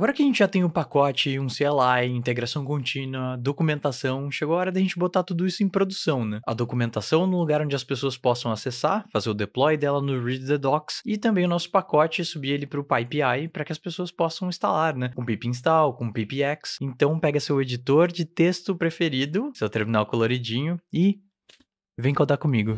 Agora que a gente já tem um pacote, um CLI, integração contínua, documentação, chegou a hora da gente botar tudo isso em produção, né? A documentação no lugar onde as pessoas possam acessar, fazer o deploy dela no Read the Docs e também o nosso pacote subir ele para o PyPI para que as pessoas possam instalar, né? Com pip install, com pipx. Então pega seu editor de texto preferido, seu terminal coloridinho e vem codar comigo.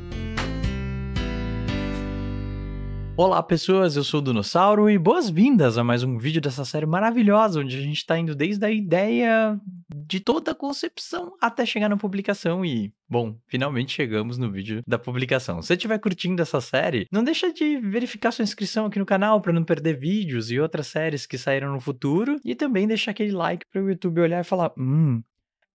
Olá pessoas, eu sou o Dinossauro e boas-vindas a mais um vídeo dessa série maravilhosa, onde a gente está indo desde a ideia de toda a concepção até chegar na publicação e, bom, finalmente chegamos no vídeo da publicação. Se você estiver curtindo essa série, não deixa de verificar sua inscrição aqui no canal para não perder vídeos e outras séries que saíram no futuro e também deixar aquele like para o YouTube olhar e falar, hum,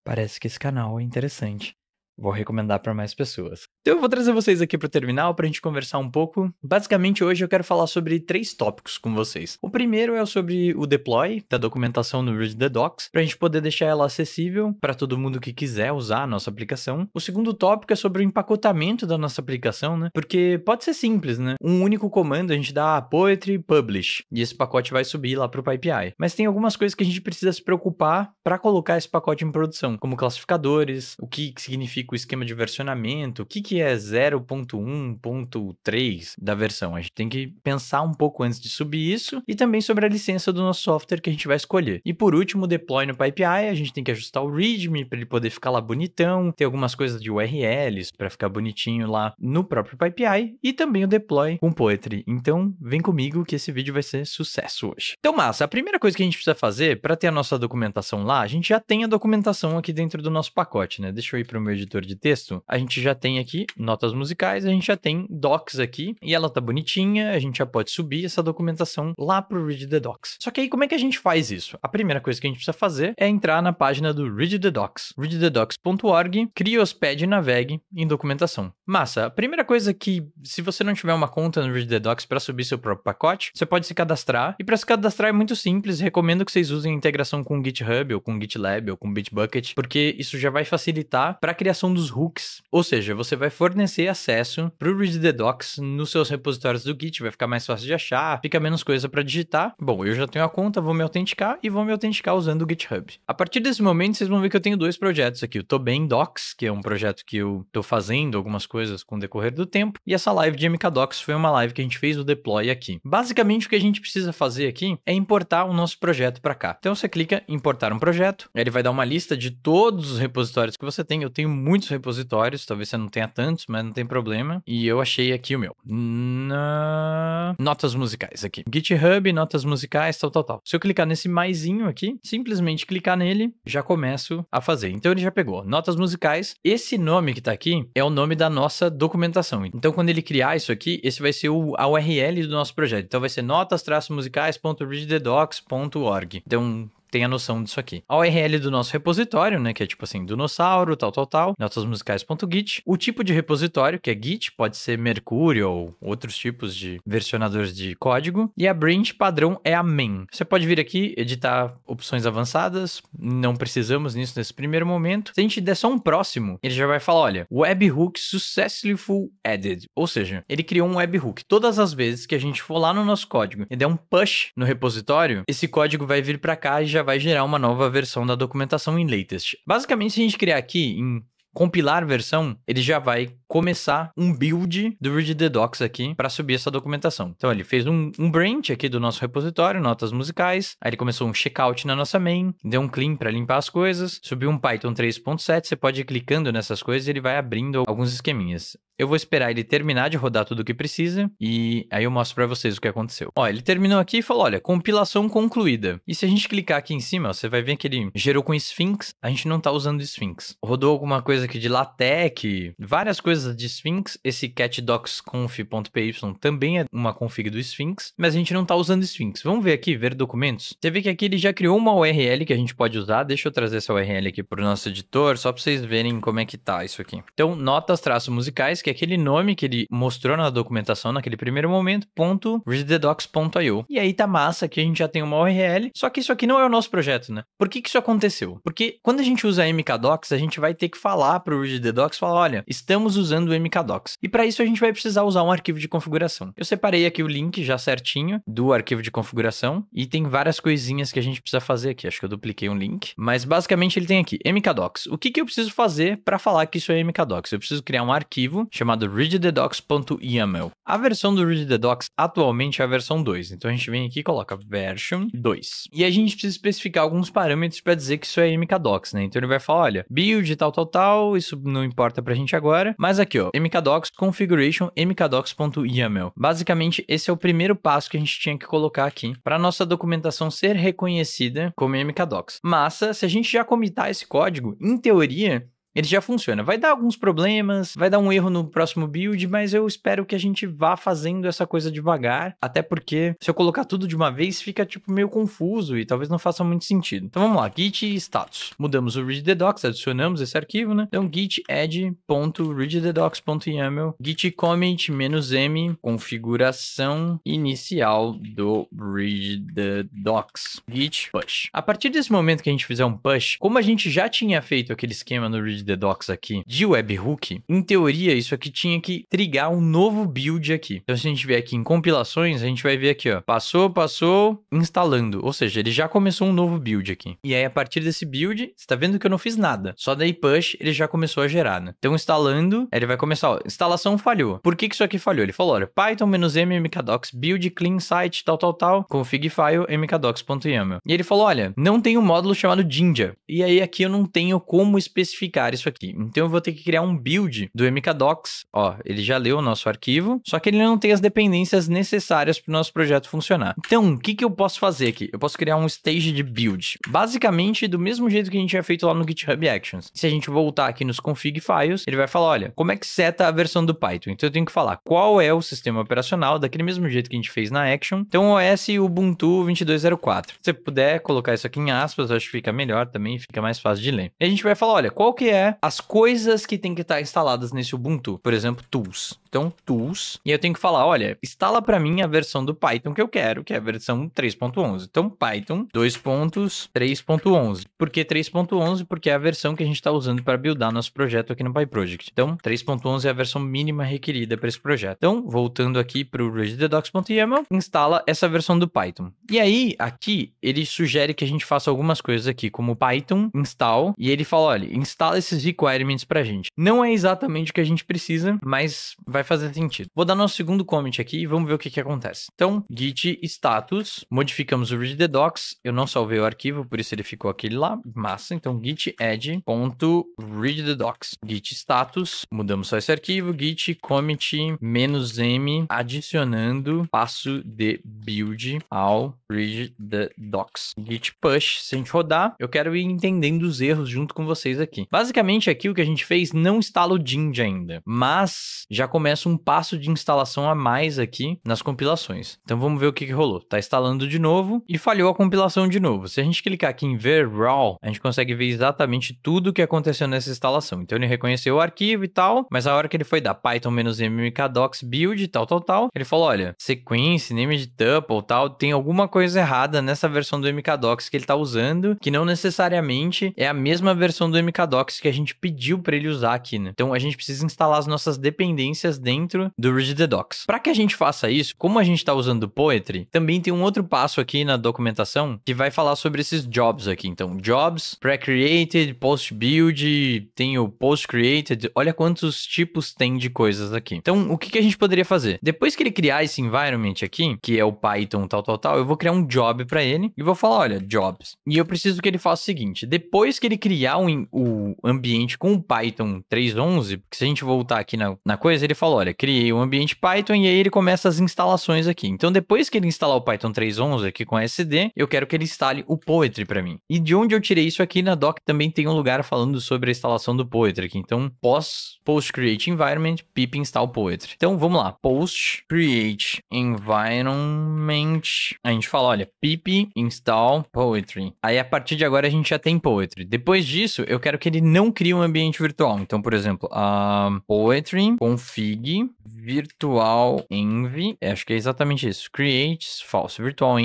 parece que esse canal é interessante vou recomendar para mais pessoas. Então eu vou trazer vocês aqui para o terminal para a gente conversar um pouco. Basicamente hoje eu quero falar sobre três tópicos com vocês. O primeiro é sobre o deploy da documentação no Read the Docs para a gente poder deixar ela acessível para todo mundo que quiser usar a nossa aplicação. O segundo tópico é sobre o empacotamento da nossa aplicação, né? Porque pode ser simples, né? Um único comando a gente dá poetry publish e esse pacote vai subir lá para o PyPI. Mas tem algumas coisas que a gente precisa se preocupar para colocar esse pacote em produção, como classificadores, o que significa o esquema de versionamento, o que, que é 0.1.3 da versão. A gente tem que pensar um pouco antes de subir isso e também sobre a licença do nosso software que a gente vai escolher. E por último, deploy no PyPI, a gente tem que ajustar o README para ele poder ficar lá bonitão, ter algumas coisas de URLs para ficar bonitinho lá no próprio PyPI e também o deploy com Poetry. Então, vem comigo que esse vídeo vai ser sucesso hoje. Então, massa, a primeira coisa que a gente precisa fazer para ter a nossa documentação lá, a gente já tem a documentação aqui dentro do nosso pacote, né? Deixa eu ir para o meu editor editor de texto, a gente já tem aqui notas musicais, a gente já tem docs aqui, e ela tá bonitinha, a gente já pode subir essa documentação lá pro Read the Docs. Só que aí como é que a gente faz isso? A primeira coisa que a gente precisa fazer é entrar na página do Read the Docs, readthedocs.org, cria hospede e navegue em documentação. Massa, a primeira coisa que, se você não tiver uma conta no Read the Docs para subir seu próprio pacote, você pode se cadastrar, e para se cadastrar é muito simples, recomendo que vocês usem a integração com o GitHub, ou com o GitLab, ou com o Bitbucket, porque isso já vai facilitar para a criação instalação dos hooks. Ou seja, você vai fornecer acesso para o Read the Docs nos seus repositórios do Git, vai ficar mais fácil de achar, fica menos coisa para digitar. Bom, eu já tenho a conta, vou me autenticar e vou me autenticar usando o GitHub. A partir desse momento, vocês vão ver que eu tenho dois projetos aqui. O Tô Bem Docs, que é um projeto que eu estou fazendo algumas coisas com o decorrer do tempo, e essa live de MKDocs foi uma live que a gente fez o deploy aqui. Basicamente, o que a gente precisa fazer aqui é importar o nosso projeto para cá. Então, você clica em importar um projeto, ele vai dar uma lista de todos os repositórios que você tem. Eu tenho muitos repositórios, talvez você não tenha tantos, mas não tem problema. E eu achei aqui o meu. Na... Notas musicais aqui. GitHub, notas musicais, tal, tal, tal. Se eu clicar nesse maisinho aqui, simplesmente clicar nele, já começo a fazer. Então ele já pegou notas musicais. Esse nome que tá aqui é o nome da nossa documentação. Então quando ele criar isso aqui, esse vai ser o, a URL do nosso projeto. Então vai ser notas-musicais.readthedocs.org. Então tem a noção disso aqui. A URL do nosso repositório, né, que é tipo assim, dinossauro, tal, tal, tal, notasmusicais.git. O tipo de repositório, que é Git, pode ser Mercúrio ou outros tipos de versionadores de código. E a branch padrão é a main. Você pode vir aqui, editar opções avançadas, não precisamos nisso nesse primeiro momento. Se a gente der só um próximo, ele já vai falar, olha, webhook successful added, ou seja, ele criou um webhook. Todas as vezes que a gente for lá no nosso código e der um push no repositório, esse código vai vir para cá e já já vai gerar uma nova versão da documentação em latest. Basicamente, se a gente criar aqui em compilar versão, ele já vai começar um build do Read Docs aqui para subir essa documentação. Então ele fez um, um branch aqui do nosso repositório, notas musicais, aí ele começou um checkout na nossa main, deu um clean para limpar as coisas, subiu um Python 3.7, você pode ir clicando nessas coisas e ele vai abrindo alguns esqueminhas. Eu vou esperar ele terminar de rodar tudo o que precisa e aí eu mostro para vocês o que aconteceu. Ó, ele terminou aqui e falou, olha, compilação concluída. E se a gente clicar aqui em cima, ó, você vai ver que ele gerou com Sphinx, a gente não tá usando Sphinx. Rodou alguma coisa coisa aqui de LaTeX, várias coisas de Sphinx. Esse catdocsconf.py também é uma config do Sphinx, mas a gente não está usando Sphinx. Vamos ver aqui, ver documentos. Você vê que aqui ele já criou uma URL que a gente pode usar. Deixa eu trazer essa URL aqui para o nosso editor, só para vocês verem como é que tá isso aqui. Então, notas traços musicais, que é aquele nome que ele mostrou na documentação naquele primeiro momento, ponto readthedocs.io. E aí tá massa que a gente já tem uma URL, só que isso aqui não é o nosso projeto, né? Por que, que isso aconteceu? Porque quando a gente usa MKDocs, a gente vai ter que falar lá para o RigDDocs e falar, olha, estamos usando o MKDocs. E para isso a gente vai precisar usar um arquivo de configuração. Eu separei aqui o link já certinho do arquivo de configuração e tem várias coisinhas que a gente precisa fazer aqui. Acho que eu dupliquei um link, mas basicamente ele tem aqui MKDocs. O que, que eu preciso fazer para falar que isso é MKDocs? Eu preciso criar um arquivo chamado rigiddocs.yaml. A versão do rigiddocs atualmente é a versão 2, então a gente vem aqui e coloca version 2. E a gente precisa especificar alguns parâmetros para dizer que isso é MKDocs, né? Então ele vai falar, olha, build tal tal tal isso não importa pra gente agora. Mas aqui, ó, mkdocs configuration mkdocs.yaml. Basicamente, esse é o primeiro passo que a gente tinha que colocar aqui para nossa documentação ser reconhecida como mkdocs. Massa, se a gente já comitar esse código, em teoria, ele já funciona. Vai dar alguns problemas, vai dar um erro no próximo build, mas eu espero que a gente vá fazendo essa coisa devagar, até porque se eu colocar tudo de uma vez fica tipo meio confuso e talvez não faça muito sentido. Então vamos lá, git status. Mudamos o read the docs, adicionamos esse arquivo, né? Então git add.readthedocs.yaml git commit -m configuração inicial do read the docs git push. A partir desse momento que a gente fizer um push, como a gente já tinha feito aquele esquema no read the docs aqui de webhook, em teoria isso aqui tinha que trigar um novo build aqui. Então se a gente vier aqui em compilações, a gente vai ver aqui, ó, passou, passou, instalando, ou seja, ele já começou um novo build aqui. E aí a partir desse build, você tá vendo que eu não fiz nada. Só daí push, ele já começou a gerar, né? Então instalando, ele vai começar, ó, instalação falhou. Por que que isso aqui falhou? Ele falou, olha, python-m mkdocs build clean site tal tal tal config file mkdocs.yaml. E ele falou, olha, não tem um módulo chamado Jinja. E aí aqui eu não tenho como especificar criar isso aqui. Então eu vou ter que criar um build do MKDocs. Ó, ele já leu o nosso arquivo, só que ele não tem as dependências necessárias para o nosso projeto funcionar. Então, o que, que eu posso fazer aqui? Eu posso criar um stage de build. Basicamente, do mesmo jeito que a gente tinha feito lá no GitHub Actions. Se a gente voltar aqui nos config files, ele vai falar, olha, como é que seta a versão do Python? Então eu tenho que falar qual é o sistema operacional, daquele mesmo jeito que a gente fez na Action. Então, OS Ubuntu 2204. Se você puder colocar isso aqui em aspas, acho que fica melhor também, fica mais fácil de ler. E a gente vai falar, olha, qual que é é as coisas que tem que estar tá instaladas nesse Ubuntu. Por exemplo, tools. Python então, Tools, e eu tenho que falar, olha, instala para mim a versão do Python que eu quero, que é a versão 3.11. Então, Python 2.3.11. Por que 3.11? Porque é a versão que a gente está usando para buildar nosso projeto aqui no PyProject. Então, 3.11 é a versão mínima requerida para esse projeto. Então, voltando aqui para o readthedocs.yaml, instala essa versão do Python. E aí, aqui, ele sugere que a gente faça algumas coisas aqui, como Python install, e ele fala, olha, instala esses requirements para a gente. Não é exatamente o que a gente precisa, mas vai vai fazer sentido. Vou dar nosso segundo comment aqui e vamos ver o que, que acontece. Então, git status, modificamos o read the docs, eu não salvei o arquivo, por isso ele ficou aquele lá, massa. Então, git add.read the docs, git status, mudamos só esse arquivo, git commit "-m", adicionando passo de build ao read the docs. Git push, se a gente rodar, eu quero ir entendendo os erros junto com vocês aqui. Basicamente, aqui o que a gente fez não instala o Jinja ainda, mas já começa começa um passo de instalação a mais aqui nas compilações. Então vamos ver o que, que rolou. Tá instalando de novo e falhou a compilação de novo. Se a gente clicar aqui em ver raw, a gente consegue ver exatamente tudo o que aconteceu nessa instalação. Então ele reconheceu o arquivo e tal, mas a hora que ele foi dar python-mmkdocs build tal, tal, tal, ele falou, olha, sequence, name de tuple tal, tem alguma coisa errada nessa versão do mkdocs que ele está usando, que não necessariamente é a mesma versão do mkdocs que a gente pediu para ele usar aqui, né? Então a gente precisa instalar as nossas dependências dentro do Read the Docs. Para que a gente faça isso, como a gente está usando o Poetry, também tem um outro passo aqui na documentação que vai falar sobre esses jobs aqui. Então, jobs, pre-created, post-build, tem o post-created. Olha quantos tipos tem de coisas aqui. Então, o que, que a gente poderia fazer? Depois que ele criar esse environment aqui, que é o Python tal, tal, tal, eu vou criar um job para ele e vou falar, olha, jobs. E eu preciso que ele faça o seguinte, depois que ele criar o um, ambiente com o Python 3.11, porque se a gente voltar aqui na, na coisa, ele fala fala, olha, criei um ambiente Python e aí ele começa as instalações aqui. Então, depois que ele instalar o Python 3.11 aqui com SD, eu quero que ele instale o Poetry para mim. E de onde eu tirei isso aqui na doc também tem um lugar falando sobre a instalação do Poetry aqui. Então, pós post create environment, pip install Poetry. Então, vamos lá, post create environment. A gente fala, olha, pip install Poetry. Aí a partir de agora a gente já tem Poetry. Depois disso, eu quero que ele não crie um ambiente virtual. Então, por exemplo, a Poetry config Сиди virtual env, é, acho que é exatamente isso, creates false, virtual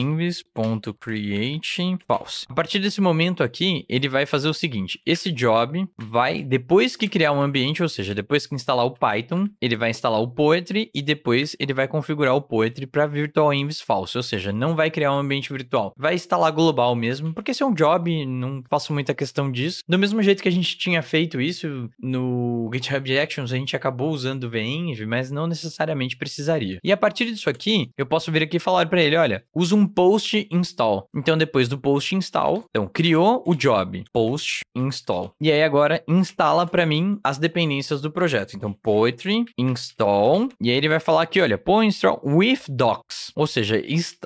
false. A partir desse momento aqui, ele vai fazer o seguinte, esse job vai, depois que criar um ambiente, ou seja, depois que instalar o Python, ele vai instalar o Poetry e depois ele vai configurar o Poetry para virtual falso. false, ou seja, não vai criar um ambiente virtual, vai instalar global mesmo, porque se é um job, não faço muita questão disso. Do mesmo jeito que a gente tinha feito isso no GitHub Actions, a gente acabou usando o venge, mas não necessariamente precisaria. E a partir disso aqui, eu posso vir aqui e falar para ele, olha, usa um post install. Então depois do post install, então criou o job, post install. E aí agora instala para mim as dependências do projeto. Então poetry install e aí ele vai falar aqui, olha, poetry install with docs. Ou seja,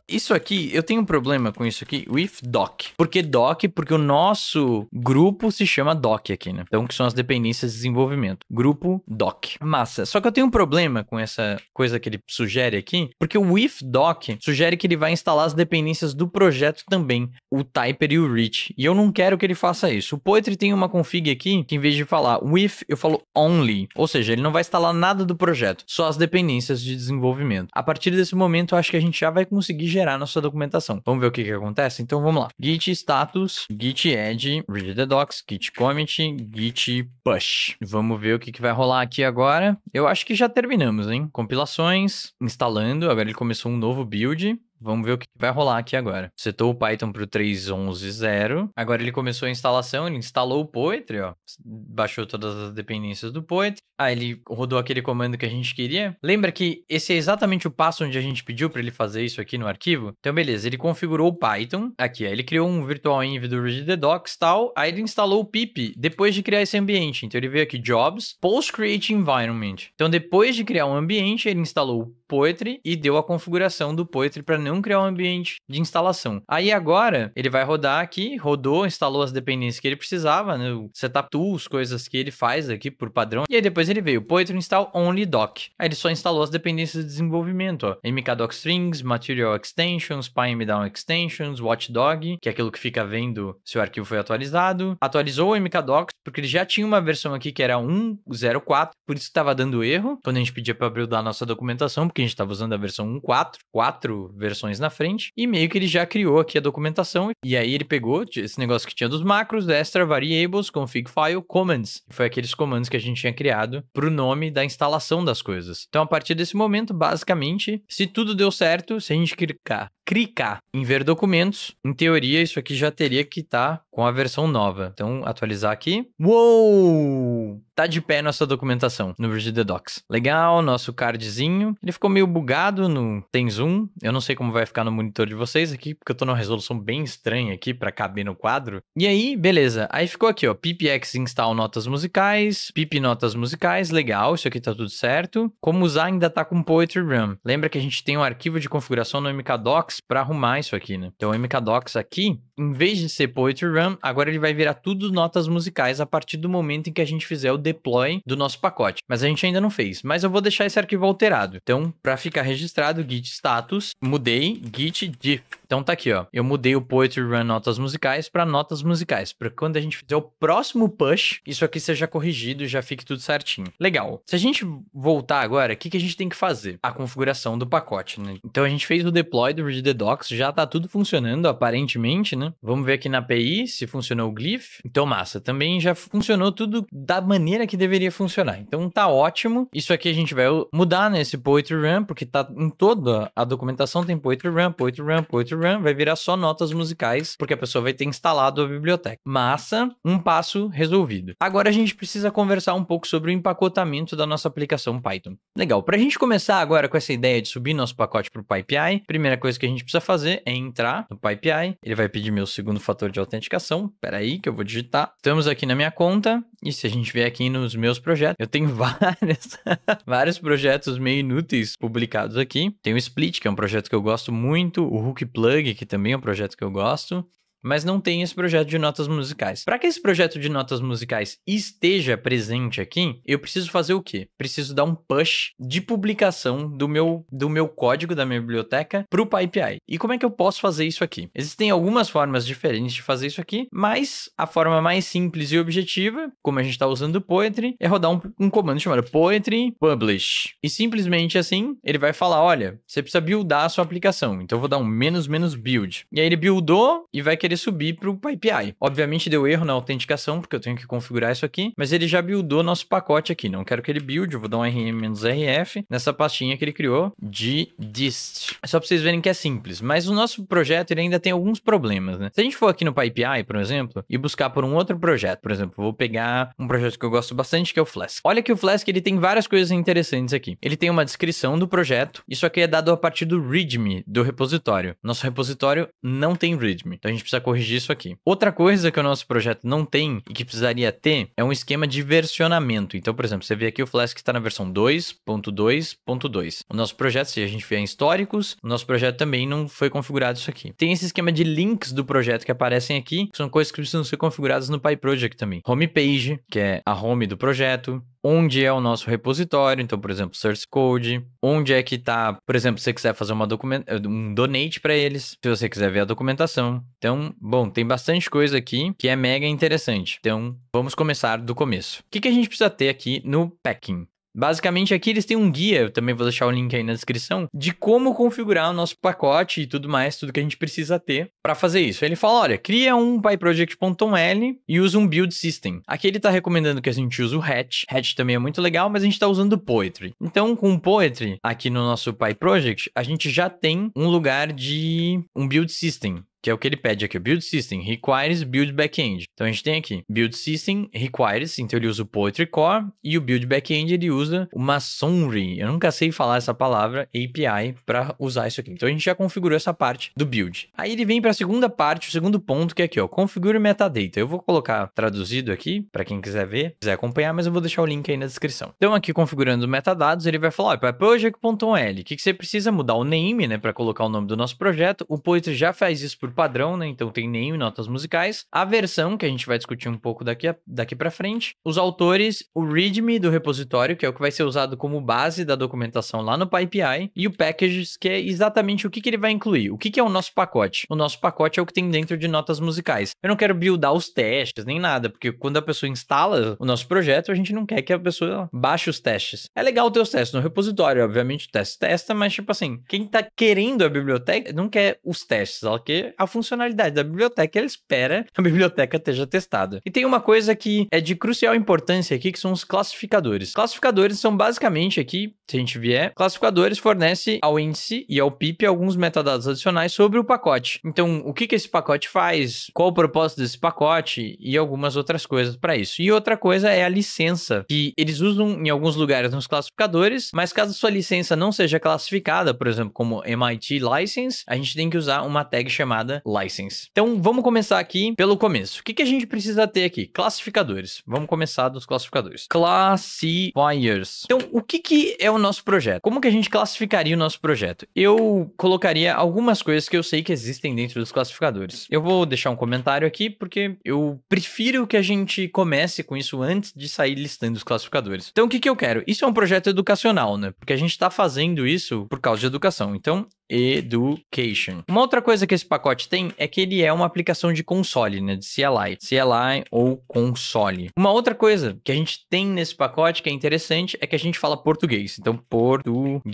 isso aqui, eu tenho um problema com isso aqui, with doc. Por que doc? Porque o nosso grupo se chama doc aqui, né? Então que são as dependências de desenvolvimento. Grupo doc. Massa. Só que eu tenho um problema problema com essa coisa que ele sugere aqui, porque o doc sugere que ele vai instalar as dependências do projeto também, o typer e o reach. E eu não quero que ele faça isso. O Poetry tem uma config aqui que em vez de falar with, eu falo only, ou seja, ele não vai instalar nada do projeto, só as dependências de desenvolvimento. A partir desse momento, eu acho que a gente já vai conseguir gerar nossa documentação. Vamos ver o que, que acontece? Então vamos lá. Git status, git add, read the docs, git commit, git push. Vamos ver o que, que vai rolar aqui agora. Eu acho que já terminamos ganhamos, hein? Compilações, instalando, agora ele começou um novo build. Vamos ver o que vai rolar aqui agora. Setou o Python para o 3.11.0. Agora ele começou a instalação, ele instalou o Poetry, ó. Baixou todas as dependências do Poetry. Aí ah, ele rodou aquele comando que a gente queria. Lembra que esse é exatamente o passo onde a gente pediu para ele fazer isso aqui no arquivo? Então, beleza, ele configurou o Python. Aqui, ele criou um virtual env do docs tal. Aí ele instalou o pip depois de criar esse ambiente. Então, ele veio aqui, jobs, post create environment. Então, depois de criar um ambiente, ele instalou o Poetry e deu a configuração do Poetry para não criar um ambiente de instalação. Aí agora ele vai rodar aqui, rodou, instalou as dependências que ele precisava, né, o setup tools, coisas que ele faz aqui por padrão. E aí depois ele veio Poetry install only doc. Aí ele só instalou as dependências de desenvolvimento, ó. mkdoc strings, material extensions, pymdown extensions, watchdog, que é aquilo que fica vendo se o arquivo foi atualizado. Atualizou o mkdoc porque ele já tinha uma versão aqui que era 1.04, por isso que estava dando erro quando a gente pedia para abrir a nossa documentação, porque a gente estava usando a versão 1.4, quatro versões na frente, e meio que ele já criou aqui a documentação. E aí ele pegou esse negócio que tinha dos macros, extra, variables, config file, commands. Foi aqueles comandos que a gente tinha criado para o nome da instalação das coisas. Então, a partir desse momento, basicamente, se tudo deu certo, se a gente clicar clicar em ver documentos, em teoria isso aqui já teria que estar tá com a versão nova. Então, atualizar aqui. Uou! Tá de pé nossa documentação no Virginia Docs. Legal, nosso cardzinho. Ele ficou meio bugado no tem zoom. Eu não sei como vai ficar no monitor de vocês aqui, porque eu tô numa resolução bem estranha aqui para caber no quadro. E aí, beleza. Aí ficou aqui, ó, PipX install notas musicais, pip notas musicais, legal, isso aqui tá tudo certo. Como usar ainda tá com Poetry Run. Lembra que a gente tem um arquivo de configuração no MKDocs para arrumar isso aqui, né? Então o MKDocs aqui, em vez de ser Poetry Run, agora ele vai virar tudo notas musicais a partir do momento em que a gente fizer o deploy do nosso pacote. Mas a gente ainda não fez. Mas eu vou deixar esse arquivo alterado. Então, para ficar registrado, git status, mudei git diff então tá aqui, ó. Eu mudei o Poetry Run notas musicais para notas musicais, para quando a gente fizer o próximo push, isso aqui seja corrigido e já fique tudo certinho. Legal. Se a gente voltar agora, o que, que a gente tem que fazer? A configuração do pacote, né? Então a gente fez o deploy do Read the Docs, já tá tudo funcionando aparentemente, né? Vamos ver aqui na API se funcionou o Glyph. Então massa, também já funcionou tudo da maneira que deveria funcionar. Então tá ótimo. Isso aqui a gente vai mudar nesse Poetry Run, porque tá em toda a documentação tem Poetry Run, Poetry Run, Poetry run vai virar só notas musicais, porque a pessoa vai ter instalado a biblioteca. Massa, um passo resolvido. Agora a gente precisa conversar um pouco sobre o empacotamento da nossa aplicação Python. Legal, para a gente começar agora com essa ideia de subir nosso pacote para o PyPI, primeira coisa que a gente precisa fazer é entrar no PyPI, ele vai pedir meu segundo fator de autenticação, peraí que eu vou digitar. Estamos aqui na minha conta, e se a gente vier aqui nos meus projetos, eu tenho várias, vários projetos meio inúteis publicados aqui. Tem o Split, que é um projeto que eu gosto muito, o Hook Plus, Plug, que também é um projeto que eu gosto mas não tem esse projeto de notas musicais. Para que esse projeto de notas musicais esteja presente aqui, eu preciso fazer o quê? Preciso dar um push de publicação do meu, do meu código da minha biblioteca para o PyPI. E como é que eu posso fazer isso aqui? Existem algumas formas diferentes de fazer isso aqui, mas a forma mais simples e objetiva, como a gente está usando o Poetry, é rodar um, um comando chamado Poetry Publish. E simplesmente assim, ele vai falar, olha, você precisa buildar a sua aplicação, então eu vou dar um menos menos build. E aí ele buildou e vai querer querer subir para o PyPI. Obviamente deu erro na autenticação, porque eu tenho que configurar isso aqui, mas ele já buildou nosso pacote aqui. Não quero que ele build, eu vou dar um rm-rf nessa pastinha que ele criou de dist. É só para vocês verem que é simples, mas o nosso projeto ele ainda tem alguns problemas, né? Se a gente for aqui no PyPI, por exemplo, e buscar por um outro projeto, por exemplo, vou pegar um projeto que eu gosto bastante, que é o Flask. Olha que o Flask ele tem várias coisas interessantes aqui. Ele tem uma descrição do projeto, isso aqui é dado a partir do README do repositório. Nosso repositório não tem README, então a gente precisa precisa corrigir isso aqui. Outra coisa que o nosso projeto não tem e que precisaria ter é um esquema de versionamento. Então, por exemplo, você vê aqui o Flask está na versão 2.2.2. O nosso projeto, se a gente vier em históricos, o nosso projeto também não foi configurado isso aqui. Tem esse esquema de links do projeto que aparecem aqui, que são coisas que precisam ser configuradas no PyProject também. Homepage, que é a home do projeto, onde é o nosso repositório, então, por exemplo, source code, onde é que está, por exemplo, se você quiser fazer uma eh, um donate para eles, se você quiser ver a documentação. Então, bom, tem bastante coisa aqui que é mega interessante. Então, vamos começar do começo. O que, que a gente precisa ter aqui no packing? Basicamente, aqui eles têm um guia, eu também vou deixar o link aí na descrição, de como configurar o nosso pacote e tudo mais, tudo que a gente precisa ter para fazer isso. Ele fala, olha, cria um PyProject.toml e usa um build system. Aqui ele está recomendando que a gente use o Hatch. Hatch também é muito legal, mas a gente está usando o Poetry. Então, com o Poetry, aqui no nosso PyProject, a gente já tem um lugar de um build system que é o que ele pede aqui, o build system requires build backend. Então a gente tem aqui build system requires, então ele usa o Poetry Core e o build backend ele usa uma Masonry. Eu nunca sei falar essa palavra API para usar isso aqui. Então a gente já configurou essa parte do build. Aí ele vem para a segunda parte, o segundo ponto que é aqui, ó, configure metadata. Eu vou colocar traduzido aqui para quem quiser ver, quiser acompanhar, mas eu vou deixar o link aí na descrição. Então aqui configurando metadados, ele vai falar, para project.ol, o que, que você precisa mudar o name, né, para colocar o nome do nosso projeto. O Poetry já faz isso por por padrão, né? Então tem nem notas musicais. A versão, que a gente vai discutir um pouco daqui, daqui para frente. Os autores, o README do repositório, que é o que vai ser usado como base da documentação lá no PyPI. E o Packages, que é exatamente o que, que ele vai incluir. O que, que é o nosso pacote? O nosso pacote é o que tem dentro de notas musicais. Eu não quero buildar os testes, nem nada, porque quando a pessoa instala o nosso projeto, a gente não quer que a pessoa baixe os testes. É legal ter os testes no repositório, obviamente, o teste testa, mas tipo assim, quem tá querendo a biblioteca não quer os testes, ela quer a funcionalidade da biblioteca, ela espera a biblioteca esteja testada. E tem uma coisa que é de crucial importância aqui, que são os classificadores. Classificadores são basicamente aqui, se a gente vier, classificadores fornece ao índice e ao PIP alguns metadados adicionais sobre o pacote. Então, o que, que esse pacote faz, qual o propósito desse pacote e algumas outras coisas para isso. E outra coisa é a licença, que eles usam em alguns lugares nos classificadores, mas caso sua licença não seja classificada, por exemplo, como MIT License, a gente tem que usar uma tag chamada chamada license. Então vamos começar aqui pelo começo. O que, que a gente precisa ter aqui? Classificadores. Vamos começar dos classificadores. Classifiers. Então o que, que é o nosso projeto? Como que a gente classificaria o nosso projeto? Eu colocaria algumas coisas que eu sei que existem dentro dos classificadores. Eu vou deixar um comentário aqui porque eu prefiro que a gente comece com isso antes de sair listando os classificadores. Então o que, que eu quero? Isso é um projeto educacional, né? Porque a gente está fazendo isso por causa de educação. Então, Education. Uma outra coisa que esse pacote tem é que ele é uma aplicação de console, né? De CLI. CLI ou console. Uma outra coisa que a gente tem nesse pacote que é interessante é que a gente fala português. Então, português.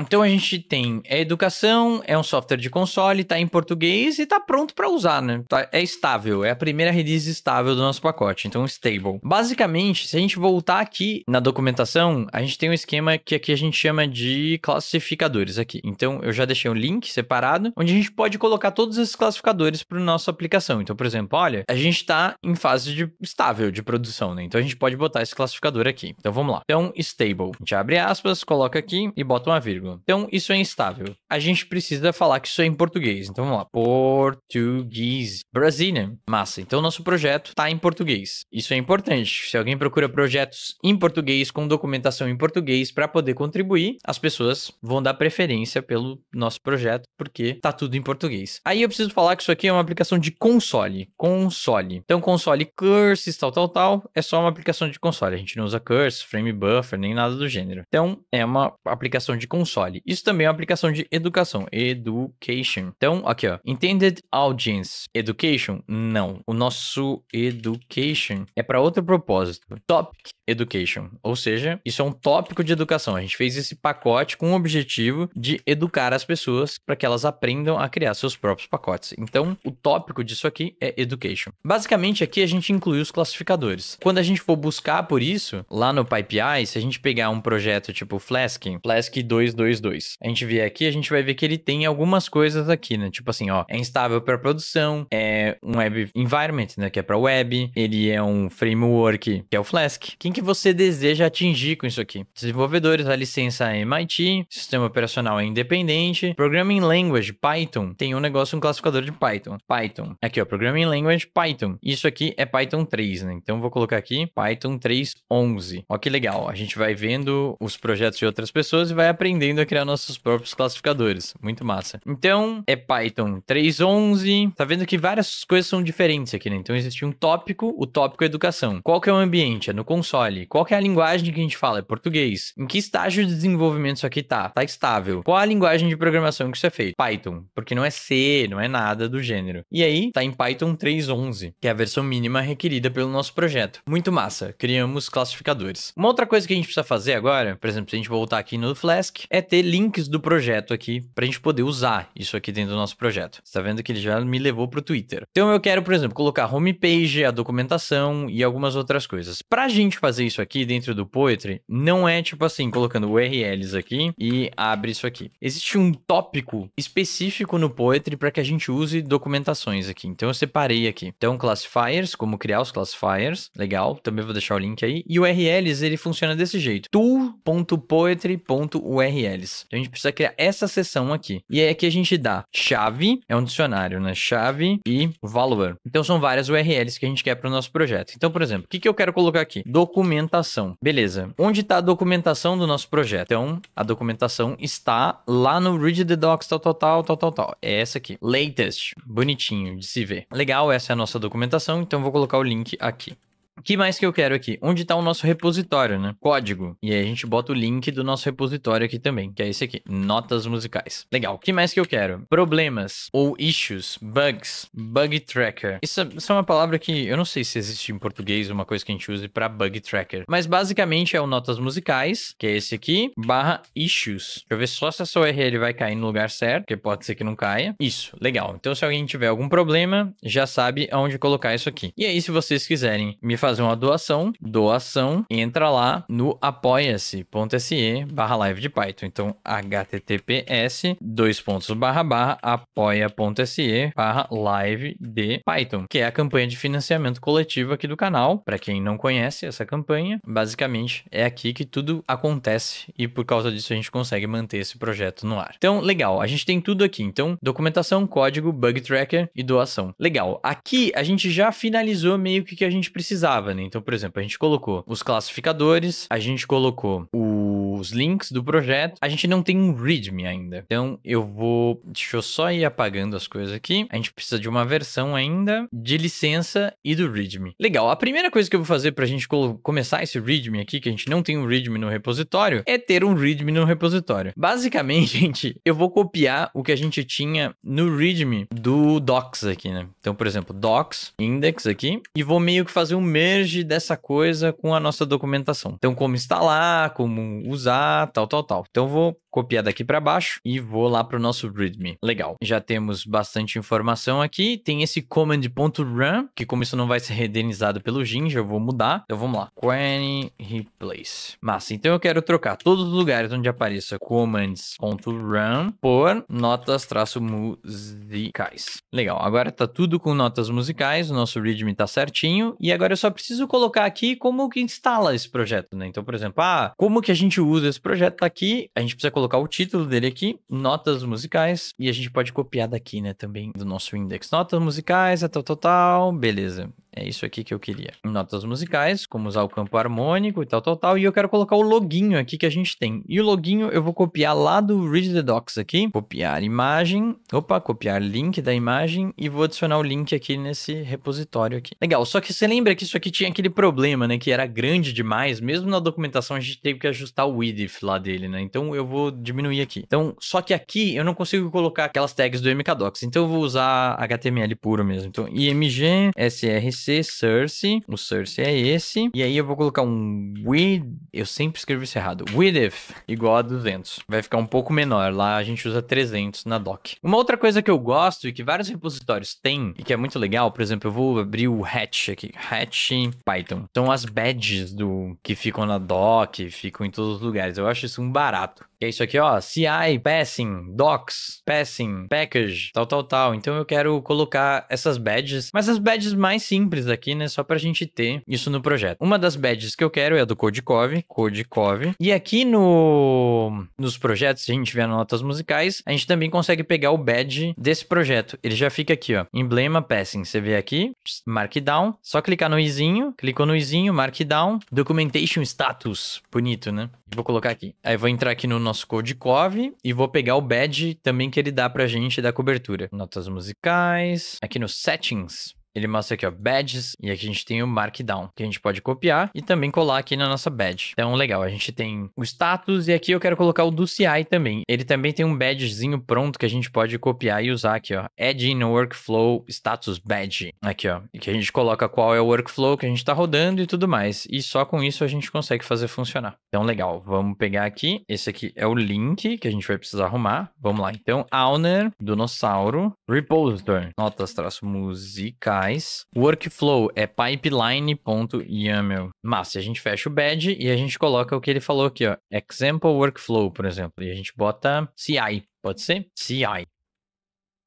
Então, a gente tem a é educação, é um software de console, tá em português e tá pronto para usar, né? Tá, é estável. É a primeira release estável do nosso pacote. Então, stable. Basicamente, se a gente voltar aqui na documentação, a gente tem um esquema que aqui a gente chama de classificadores aqui. Então, eu já deixei um link separado, onde a gente pode colocar todos esses classificadores para nossa aplicação. Então, por exemplo, olha, a gente está em fase de estável de produção, né? Então a gente pode botar esse classificador aqui. Então vamos lá. Então, stable. A gente abre aspas, coloca aqui e bota uma vírgula. Então, isso é instável. A gente precisa falar que isso é em português. Então vamos lá. Português. Brazilian. Massa. Então, nosso projeto está em português. Isso é importante. Se alguém procura projetos em português, com documentação em português, para poder contribuir, as pessoas vão dar preferência pelo nosso projeto, porque tá tudo em português. Aí eu preciso falar que isso aqui é uma aplicação de console. Console. Então, console curses, tal, tal, tal, é só uma aplicação de console. A gente não usa curse, frame buffer, nem nada do gênero. Então, é uma aplicação de console. Isso também é uma aplicação de educação. Education. Então, aqui, ó. Intended Audience Education? Não. O nosso Education é para outro propósito. Topic Education. Ou seja, isso é um tópico de educação. A gente fez esse pacote com o objetivo de educar as pessoas para que elas aprendam a criar seus próprios pacotes. Então, o tópico disso aqui é education. Basicamente, aqui a gente inclui os classificadores. Quando a gente for buscar por isso, lá no PyPI, se a gente pegar um projeto tipo Flask, Flask 222, a gente vier aqui, a gente vai ver que ele tem algumas coisas aqui, né? Tipo assim, ó, é instável para produção, é um web environment, né, que é para web, ele é um framework, que é o Flask. Quem que você deseja atingir com isso aqui? Desenvolvedores, a licença é MIT, sistema operacional é independente, seguinte, Programming Language, Python, tem um negócio, um classificador de Python. Python. Aqui, ó, Programming Language, Python. Isso aqui é Python 3, né? Então, vou colocar aqui Python 3.11. Ó, que legal. A gente vai vendo os projetos de outras pessoas e vai aprendendo a criar nossos próprios classificadores. Muito massa. Então, é Python 3.11. Tá vendo que várias coisas são diferentes aqui, né? Então, existe um tópico, o tópico é educação. Qual que é o ambiente? É no console. Qual que é a linguagem que a gente fala? É português. Em que estágio de desenvolvimento isso aqui tá? Tá estável. Qual a linguagem de programação que isso é feito. Python, porque não é C, não é nada do gênero. E aí, tá em Python 3.11, que é a versão mínima requerida pelo nosso projeto. Muito massa, criamos classificadores. Uma outra coisa que a gente precisa fazer agora, por exemplo, se a gente voltar aqui no Flask, é ter links do projeto aqui, pra gente poder usar isso aqui dentro do nosso projeto. Você tá vendo que ele já me levou pro Twitter. Então eu quero, por exemplo, colocar a homepage, a documentação e algumas outras coisas. Pra gente fazer isso aqui dentro do Poetry, não é tipo assim, colocando URLs aqui e abre isso aqui. Existe um um tópico específico no Poetry para que a gente use documentações aqui. Então eu separei aqui. Então classifiers, como criar os classifiers, legal, também vou deixar o link aí. E URLs, ele funciona desse jeito. tool.poetry.urls. Então a gente precisa criar essa seção aqui. E aí aqui a gente dá chave, é um dicionário, né? Chave e valor. Então são várias URLs que a gente quer para o nosso projeto. Então, por exemplo, o que, que eu quero colocar aqui? Documentação. Beleza. Onde está a documentação do nosso projeto? Então, a documentação está lá no read the docs, tal, tal, tal, tal, tal, tal. É essa aqui. Latest. Bonitinho de se ver. Legal, essa é a nossa documentação, então vou colocar o link aqui. O que mais que eu quero aqui? Onde está o nosso repositório, né? Código. E aí a gente bota o link do nosso repositório aqui também, que é esse aqui, notas musicais. Legal. O que mais que eu quero? Problemas ou issues, bugs, bug tracker. Isso, isso é uma palavra que eu não sei se existe em português uma coisa que a gente use para bug tracker, mas basicamente é o notas musicais, que é esse aqui, barra issues. Deixa eu ver só se essa URL vai cair no lugar certo, porque pode ser que não caia. Isso, legal. Então se alguém tiver algum problema, já sabe aonde colocar isso aqui. E aí se vocês quiserem me fazer uma doação, doação, entra lá no apoia-se.se barra live de Python. Então, https, dois pontos, barra, barra, apoia.se barra live de Python, que é a campanha de financiamento coletivo aqui do canal. Para quem não conhece essa campanha, basicamente é aqui que tudo acontece e por causa disso a gente consegue manter esse projeto no ar. Então, legal, a gente tem tudo aqui. Então, documentação, código, bug tracker e doação. Legal, aqui a gente já finalizou meio que o que a gente precisava né? Então, por exemplo, a gente colocou os classificadores, a gente colocou os links do projeto. A gente não tem um README ainda. Então, eu vou. Deixa eu só ir apagando as coisas aqui. A gente precisa de uma versão ainda de licença e do README. Legal. A primeira coisa que eu vou fazer para a gente começar esse README aqui, que a gente não tem um README no repositório, é ter um README no repositório. Basicamente, gente, eu vou copiar o que a gente tinha no README do docs aqui, né? Então, por exemplo, docs, index aqui, e vou meio que fazer o mesmo merge dessa coisa com a nossa documentação. Então, como instalar, como usar, tal, tal, tal. Então, vou copiar daqui para baixo e vou lá para o nosso README. Legal. Já temos bastante informação aqui. Tem esse command.run, que como isso não vai ser redenizado pelo Ginger, eu vou mudar. Então vamos lá. Query replace. Massa. Então eu quero trocar todos os lugares onde apareça commands.run por notas-musicais. Legal. Agora tá tudo com notas musicais. O nosso README tá certinho. E agora eu só preciso colocar aqui como que instala esse projeto, né? Então, por exemplo, ah, como que a gente usa esse projeto? Tá aqui. A gente precisa colocar colocar o título dele aqui, notas musicais, e a gente pode copiar daqui, né, também do nosso index. Notas musicais, é tal, tal, tal, beleza. É isso aqui que eu queria. Notas musicais, como usar o campo harmônico e tal, tal, tal. E eu quero colocar o loginho aqui que a gente tem. E o loginho eu vou copiar lá do Read the Docs aqui. Copiar imagem. Opa, copiar link da imagem. E vou adicionar o link aqui nesse repositório aqui. Legal, só que você lembra que isso aqui tinha aquele problema, né? Que era grande demais. Mesmo na documentação a gente teve que ajustar o width lá dele, né? Então eu vou diminuir aqui. Então, só que aqui eu não consigo colocar aquelas tags do MKDocs. Então eu vou usar HTML puro mesmo. Então, img, src C, Source. O Source é esse. E aí eu vou colocar um with. Eu sempre escrevo isso errado. Width igual a 200. Vai ficar um pouco menor. Lá a gente usa 300 na doc. Uma outra coisa que eu gosto e que vários repositórios têm e que é muito legal, por exemplo, eu vou abrir o hatch aqui. Hatch Python. são as badges do que ficam na doc, ficam em todos os lugares. Eu acho isso um barato é isso aqui, ó, CI, passing, docs, passing, package, tal, tal, tal. Então eu quero colocar essas badges, mas as badges mais simples aqui, né, só pra gente ter isso no projeto. Uma das badges que eu quero é a do Codecov, Codecov. E aqui no nos projetos, se a gente tiver notas musicais, a gente também consegue pegar o badge desse projeto. Ele já fica aqui, ó, emblema passing. Você vê aqui, markdown, só clicar no izinho, clicou no izinho, markdown, documentation status, bonito, né? Vou colocar aqui. Aí vou entrar aqui no nosso Codecov e vou pegar o badge também que ele dá pra gente da cobertura. Notas musicais, aqui nos Settings, ele mostra aqui, ó, badges, e aqui a gente tem o markdown, que a gente pode copiar e também colar aqui na nossa badge. Então, legal, a gente tem o status e aqui eu quero colocar o do CI também. Ele também tem um badgezinho pronto que a gente pode copiar e usar aqui, ó, add in workflow status badge, aqui, ó, e que a gente coloca qual é o workflow que a gente tá rodando e tudo mais. E só com isso a gente consegue fazer funcionar. Então, legal, vamos pegar aqui, esse aqui é o link que a gente vai precisar arrumar. Vamos lá, então, owner, dinossauro, repository, notas-musicais, traço, mais. Workflow é pipeline.yaml. Massa, a gente fecha o badge e a gente coloca o que ele falou aqui, ó. Example workflow, por exemplo. E a gente bota CI, pode ser? CI.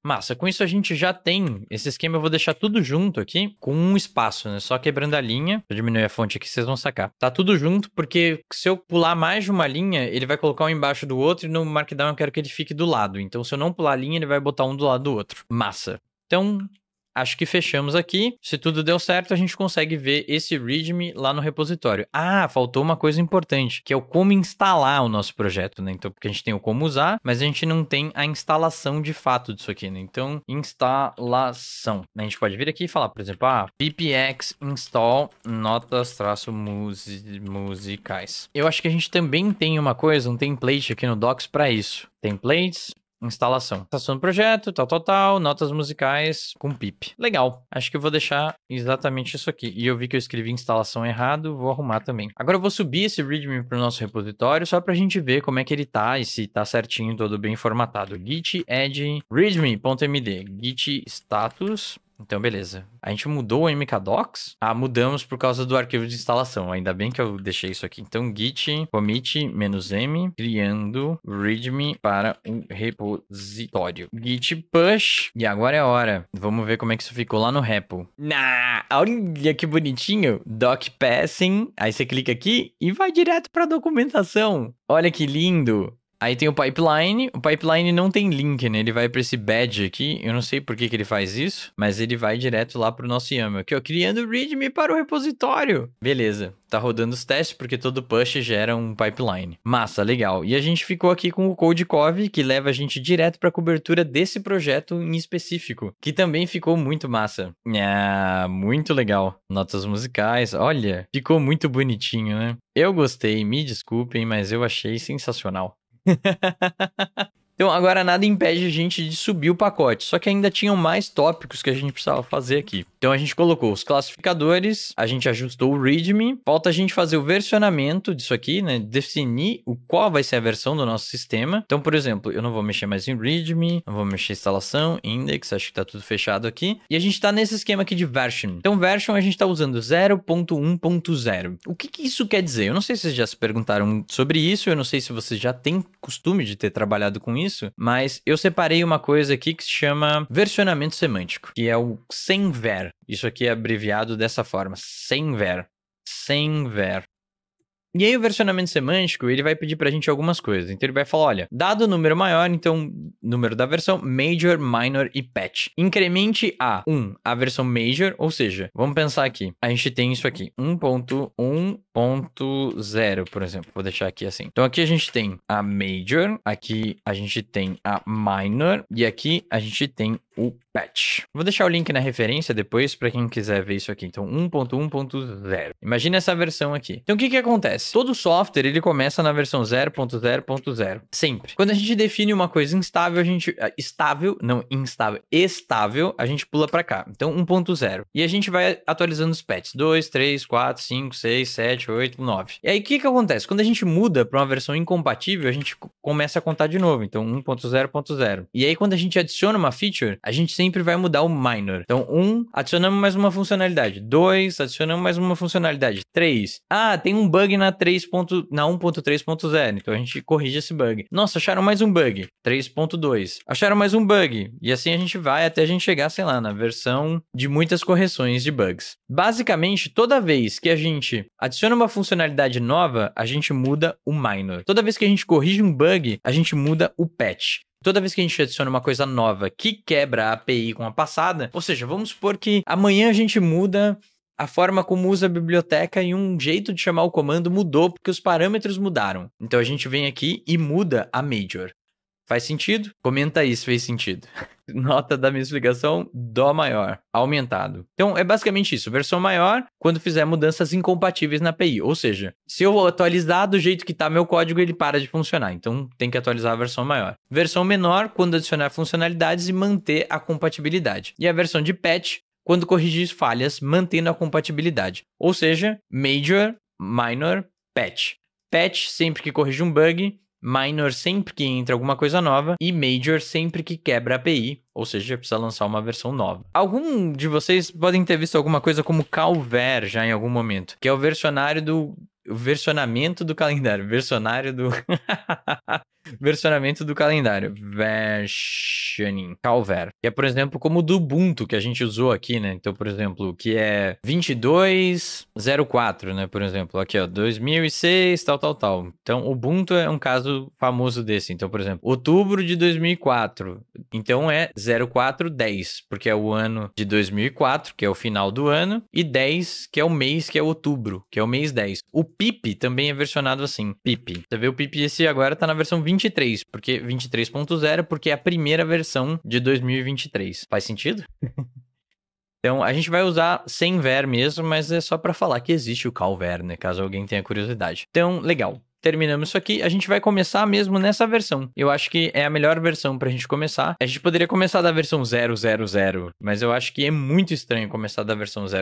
Massa, com isso a gente já tem esse esquema, eu vou deixar tudo junto aqui, com um espaço, né? Só quebrando a linha, vou diminuir a fonte aqui, vocês vão sacar. Tá tudo junto, porque se eu pular mais de uma linha, ele vai colocar um embaixo do outro e no Markdown eu quero que ele fique do lado. Então, se eu não pular a linha, ele vai botar um do lado do outro. Massa. Então, Acho que fechamos aqui. Se tudo deu certo, a gente consegue ver esse README lá no repositório. Ah, faltou uma coisa importante, que é o como instalar o nosso projeto, né? Então, porque a gente tem o como usar, mas a gente não tem a instalação de fato disso aqui, né? Então, instalação. A gente pode vir aqui e falar, por exemplo, ah, ppx install notas-musicais. Eu acho que a gente também tem uma coisa, um template aqui no Docs para isso. Templates, instalação. Estação do projeto, tal, tal, tal, notas musicais com pip. Legal. Acho que eu vou deixar exatamente isso aqui. E eu vi que eu escrevi instalação errado, vou arrumar também. Agora eu vou subir esse readme para o nosso repositório só para a gente ver como é que ele tá e se tá certinho, todo bem formatado. git add readme.md git status então, beleza. A gente mudou o MKDocs? Ah, mudamos por causa do arquivo de instalação. Ainda bem que eu deixei isso aqui. Então, git commit -m, criando readme para o repositório. Git push. E agora é a hora. Vamos ver como é que isso ficou lá no repo. Na, olha que bonitinho. Doc passing. Aí você clica aqui e vai direto para a documentação. Olha que lindo. Aí tem o pipeline. O pipeline não tem link, né? Ele vai para esse badge aqui. Eu não sei por que, que ele faz isso, mas ele vai direto lá para o nosso YAML. Aqui, ó, criando o é README para o repositório. Beleza. Tá rodando os testes porque todo push gera um pipeline. Massa, legal. E a gente ficou aqui com o CodeCov, que leva a gente direto para a cobertura desse projeto em específico, que também ficou muito massa. Ah, muito legal. Notas musicais, olha, ficou muito bonitinho, né? Eu gostei, me desculpem, mas eu achei sensacional. então agora nada impede a gente de subir o pacote, só que ainda tinham mais tópicos que a gente precisava fazer aqui. Então a gente colocou os classificadores, a gente ajustou o README, falta a gente fazer o versionamento disso aqui, né? Definir o qual vai ser a versão do nosso sistema. Então, por exemplo, eu não vou mexer mais em README, não vou mexer em instalação, index, acho que tá tudo fechado aqui. E a gente tá nesse esquema aqui de version. Então, version a gente tá usando 0.1.0. O que, que isso quer dizer? Eu não sei se vocês já se perguntaram sobre isso, eu não sei se vocês já têm costume de ter trabalhado com isso, mas eu separei uma coisa aqui que se chama versionamento semântico, que é o sem ver isso aqui é abreviado dessa forma, sem ver. Sem ver. E aí o versionamento semântico, ele vai pedir pra gente algumas coisas. Então ele vai falar, olha, dado o número maior, então número da versão major, minor e patch. Incremente a 1, um, a versão major, ou seja, vamos pensar aqui. A gente tem isso aqui, 1.1.0, por exemplo. Vou deixar aqui assim. Então aqui a gente tem a major, aqui a gente tem a minor e aqui a gente tem o patch. Vou deixar o link na referência depois para quem quiser ver isso aqui. Então, 1.1.0. Imagina essa versão aqui. Então, o que que acontece? Todo software, ele começa na versão 0.0.0, sempre. Quando a gente define uma coisa instável, a gente ah, estável, não instável, estável, a gente pula para cá. Então, 1.0. E a gente vai atualizando os patches 2, 3, 4, 5, 6, 7, 8, 9. E aí o que que acontece? Quando a gente muda para uma versão incompatível, a gente começa a contar de novo. Então, 1.0.0. E aí quando a gente adiciona uma feature, a gente sempre vai mudar o minor. Então, um, adicionamos mais uma funcionalidade. Dois, adicionamos mais uma funcionalidade. Três, ah, tem um bug na 3. Ponto, na 1.3.0, então a gente corrige esse bug. Nossa, acharam mais um bug. 3.2. Acharam mais um bug. E assim a gente vai até a gente chegar, sei lá, na versão de muitas correções de bugs. Basicamente, toda vez que a gente adiciona uma funcionalidade nova, a gente muda o minor. Toda vez que a gente corrige um bug, a gente muda o patch. Toda vez que a gente adiciona uma coisa nova que quebra a API com a passada, ou seja, vamos supor que amanhã a gente muda a forma como usa a biblioteca e um jeito de chamar o comando mudou porque os parâmetros mudaram. Então a gente vem aqui e muda a major. Faz sentido? Comenta aí se fez sentido. nota da explicação, Dó maior, aumentado. Então, é basicamente isso. Versão maior, quando fizer mudanças incompatíveis na API. Ou seja, se eu atualizar do jeito que está meu código, ele para de funcionar. Então, tem que atualizar a versão maior. Versão menor, quando adicionar funcionalidades e manter a compatibilidade. E a versão de patch, quando corrigir falhas, mantendo a compatibilidade. Ou seja, major, minor, patch. Patch sempre que corrige um bug, minor sempre que entra alguma coisa nova e major sempre que quebra a API, ou seja, precisa lançar uma versão nova. Algum de vocês podem ter visto alguma coisa como Calver já em algum momento, que é o versionário do o versionamento do calendário, versionário do versionamento do calendário. Versioning. Calver. Que é, por exemplo, como o do Ubuntu, que a gente usou aqui, né? Então, por exemplo, que é 2204, né? Por exemplo, aqui, ó, 2006, tal, tal, tal. Então, o Ubuntu é um caso famoso desse. Então, por exemplo, outubro de 2004. Então, é 0410, porque é o ano de 2004, que é o final do ano, e 10, que é o mês, que é outubro, que é o mês 10. O PIP também é versionado assim, PIP. Você vê o PIP esse agora tá na versão 20 23, porque 23.0, porque é a primeira versão de 2023. Faz sentido? Então, a gente vai usar sem ver mesmo, mas é só para falar que existe o Calver, né? Caso alguém tenha curiosidade. Então, legal terminamos isso aqui, a gente vai começar mesmo nessa versão. Eu acho que é a melhor versão pra gente começar. A gente poderia começar da versão 000, mas eu acho que é muito estranho começar da versão 000,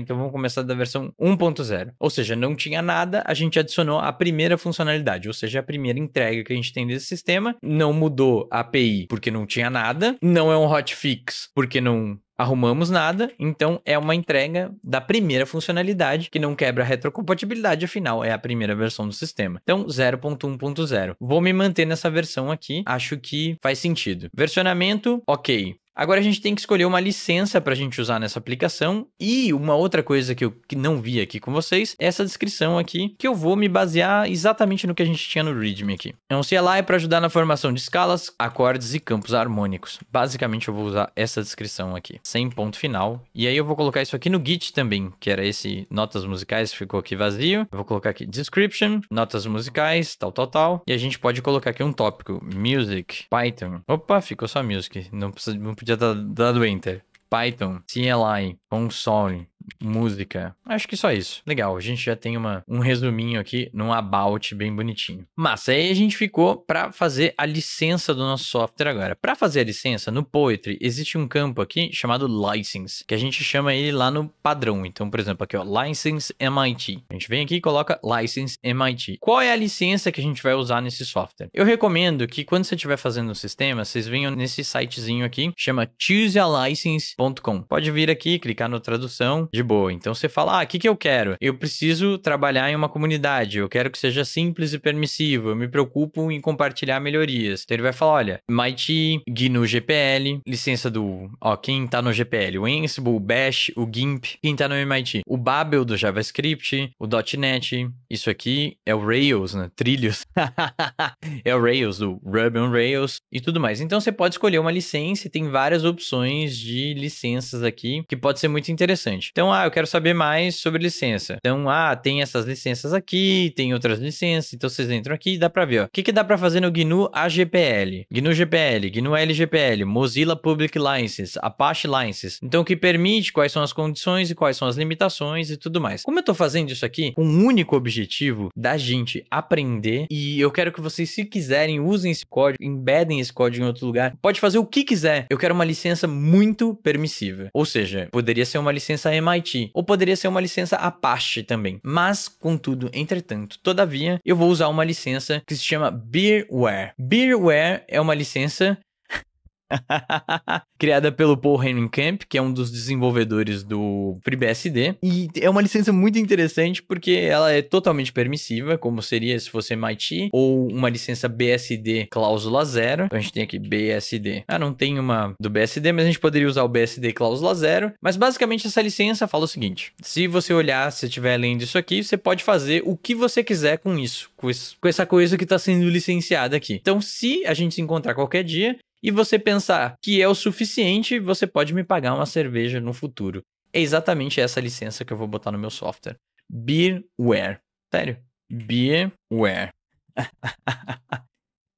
então vamos começar da versão 1.0. Ou seja, não tinha nada, a gente adicionou a primeira funcionalidade, ou seja, a primeira entrega que a gente tem desse sistema. Não mudou a API porque não tinha nada, não é um hotfix porque não arrumamos nada, então é uma entrega da primeira funcionalidade que não quebra a retrocompatibilidade, afinal é a primeira versão do sistema. Então 0.1.0. Vou me manter nessa versão aqui, acho que faz sentido. Versionamento, ok. Agora a gente tem que escolher uma licença para a gente usar nessa aplicação. E uma outra coisa que eu que não vi aqui com vocês é essa descrição aqui, que eu vou me basear exatamente no que a gente tinha no README aqui. Então, é um CLI é para ajudar na formação de escalas, acordes e campos harmônicos. Basicamente, eu vou usar essa descrição aqui, sem ponto final. E aí eu vou colocar isso aqui no Git também, que era esse notas musicais, ficou aqui vazio. Eu vou colocar aqui description, notas musicais, tal, tal, tal. E a gente pode colocar aqui um tópico, music, Python. Opa, ficou só music. Não, precisa, não podia já tá, tá do Enter. Python, CLI, console, música. Acho que só isso. Legal, a gente já tem uma, um resuminho aqui num about bem bonitinho. Mas aí a gente ficou para fazer a licença do nosso software agora. Para fazer a licença no Poetry, existe um campo aqui chamado license, que a gente chama ele lá no padrão. Então, por exemplo, aqui ó, license MIT. A gente vem aqui e coloca license MIT. Qual é a licença que a gente vai usar nesse software? Eu recomendo que quando você estiver fazendo um sistema, vocês venham nesse sitezinho aqui, chama choosealicense.com. Pode vir aqui, clicar no tradução de de boa. Então você fala, ah, o que, que eu quero? Eu preciso trabalhar em uma comunidade, eu quero que seja simples e permissivo, eu me preocupo em compartilhar melhorias. Então ele vai falar, olha, MIT, GNU GPL, licença do, ó, quem tá no GPL, o Ansible, o Bash, o GIMP, quem tá no MIT, o Babel do JavaScript, o .NET, isso aqui é o Rails, né? Trilhos. é o Rails, do Ruby on Rails e tudo mais. Então você pode escolher uma licença e tem várias opções de licenças aqui que pode ser muito interessante. Então, ah, eu quero saber mais sobre licença. Então, ah, tem essas licenças aqui, tem outras licenças. Então, vocês entram aqui e dá para ver, O que, que dá para fazer no GNU AGPL? GNU GPL, GNU LGPL, Mozilla Public License, Apache License. Então, o que permite quais são as condições e quais são as limitações e tudo mais. Como eu tô fazendo isso aqui com um único objetivo da gente aprender e eu quero que vocês, se quiserem, usem esse código, embedem esse código em outro lugar. Pode fazer o que quiser. Eu quero uma licença muito permissiva. Ou seja, poderia ser uma licença EMA MIT, ou poderia ser uma licença Apache também. Mas, contudo, entretanto, todavia, eu vou usar uma licença que se chama Beerware. Beerware é uma licença Criada pelo Paul Camp, que é um dos desenvolvedores do FreeBSD. E é uma licença muito interessante porque ela é totalmente permissiva, como seria se fosse MIT, ou uma licença BSD cláusula zero. Então a gente tem aqui BSD. Ah, não tem uma do BSD, mas a gente poderia usar o BSD cláusula zero. Mas basicamente essa licença fala o seguinte: se você olhar, se estiver lendo isso aqui, você pode fazer o que você quiser com isso, com, essa coisa que está sendo licenciada aqui. Então, se a gente se encontrar qualquer dia, e você pensar que é o suficiente, você pode me pagar uma cerveja no futuro. É exatamente essa licença que eu vou botar no meu software. Beerware. Sério. Beerware.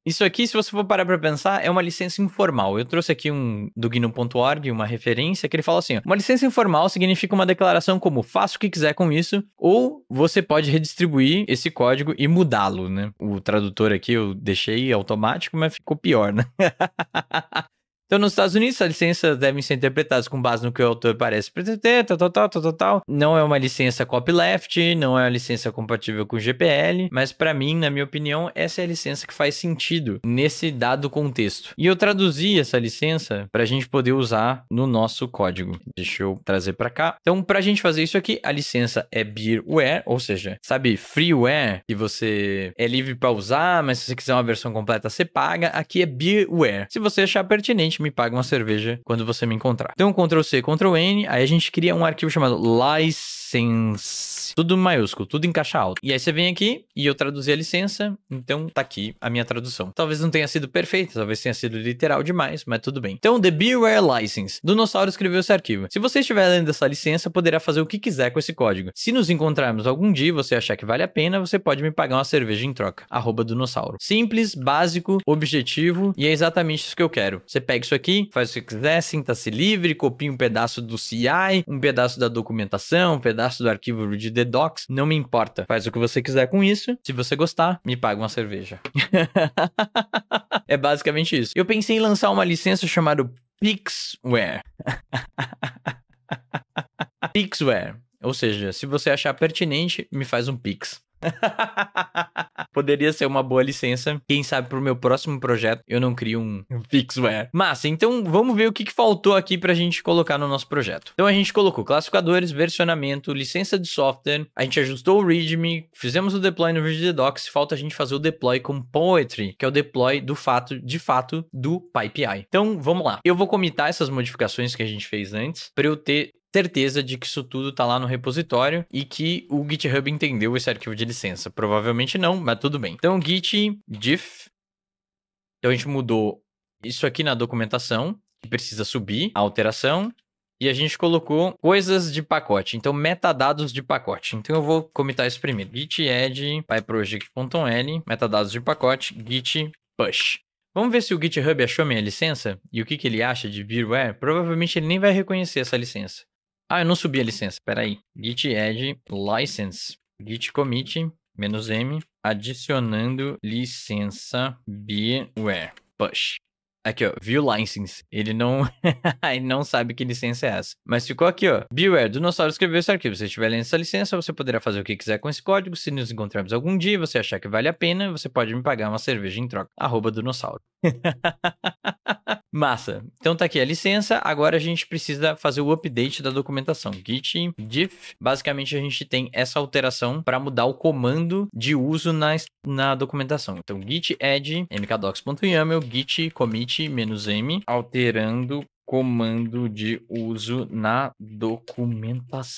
Isso aqui, se você for parar para pensar, é uma licença informal. Eu trouxe aqui um do GNU.org, uma referência, que ele fala assim: uma licença informal significa uma declaração como faça o que quiser com isso, ou você pode redistribuir esse código e mudá-lo, né? O tradutor aqui eu deixei automático, mas ficou pior, né? Então, nos Estados Unidos, as licenças devem ser interpretadas com base no que o autor parece pretender, tal, tal, tal, tal, tal, tal. Não é uma licença copyleft, não é uma licença compatível com GPL, mas para mim, na minha opinião, essa é a licença que faz sentido nesse dado contexto. E eu traduzi essa licença para a gente poder usar no nosso código. Deixa eu trazer para cá. Então, para a gente fazer isso aqui, a licença é beerware, ou seja, sabe, freeware, que você é livre para usar, mas se você quiser uma versão completa, você paga. Aqui é beerware. Se você achar pertinente, me paga uma cerveja quando você me encontrar. Então, Ctrl C, Ctrl N, aí a gente cria um arquivo chamado license tudo maiúsculo, tudo em caixa alta. E aí você vem aqui e eu traduzi a licença, então tá aqui a minha tradução. Talvez não tenha sido perfeita, talvez tenha sido literal demais, mas tudo bem. Então, The Beware License. Dinossauro escreveu esse arquivo. Se você estiver lendo essa licença, poderá fazer o que quiser com esse código. Se nos encontrarmos algum dia e você achar que vale a pena, você pode me pagar uma cerveja em troca. Arroba Dinossauro. Simples, básico, objetivo e é exatamente isso que eu quero. Você pega isso aqui, faz o que quiser, sinta-se livre, copia um pedaço do CI, um pedaço da documentação, um pedaço do arquivo de The Docs, não me importa. Faz o que você quiser com isso. Se você gostar, me paga uma cerveja. é basicamente isso. Eu pensei em lançar uma licença chamada Pixware. Pixware. Ou seja, se você achar pertinente, me faz um pix. Poderia ser uma boa licença. Quem sabe pro meu próximo projeto eu não crio um, fixware. É. Massa, então vamos ver o que, que faltou aqui pra gente colocar no nosso projeto. Então a gente colocou classificadores, versionamento, licença de software, a gente ajustou o README, fizemos o deploy no Visual Docs, falta a gente fazer o deploy com Poetry, que é o deploy do fato, de fato, do PyPI. Então vamos lá. Eu vou comitar essas modificações que a gente fez antes para eu ter certeza de que isso tudo está lá no repositório e que o GitHub entendeu esse arquivo de licença. Provavelmente não, mas tudo bem. Então, git diff. Então, a gente mudou isso aqui na documentação, que precisa subir a alteração. E a gente colocou coisas de pacote, então metadados de pacote. Então eu vou comitar isso primeiro. git add pyproject.l, metadados de pacote, git push. Vamos ver se o GitHub achou minha licença e o que, que ele acha de beerware. Provavelmente ele nem vai reconhecer essa licença. Ah, eu não subi a licença, peraí. Git add license, git commit, menos M, adicionando licença beware, push. Aqui, ó, view license. Ele não, ele não sabe que licença é essa. Mas ficou aqui, ó. Beware, Dinossauro escreveu esse arquivo. Se você estiver lendo essa licença, você poderá fazer o que quiser com esse código. Se nos encontrarmos algum dia você achar que vale a pena, você pode me pagar uma cerveja em troca. Arroba Dinossauro. Massa. Então tá aqui a licença. Agora a gente precisa fazer o update da documentação. Git diff. Basicamente a gente tem essa alteração para mudar o comando de uso na, na documentação. Então git add mkdocs.yaml git commit "-m", alterando comando de uso na documentação.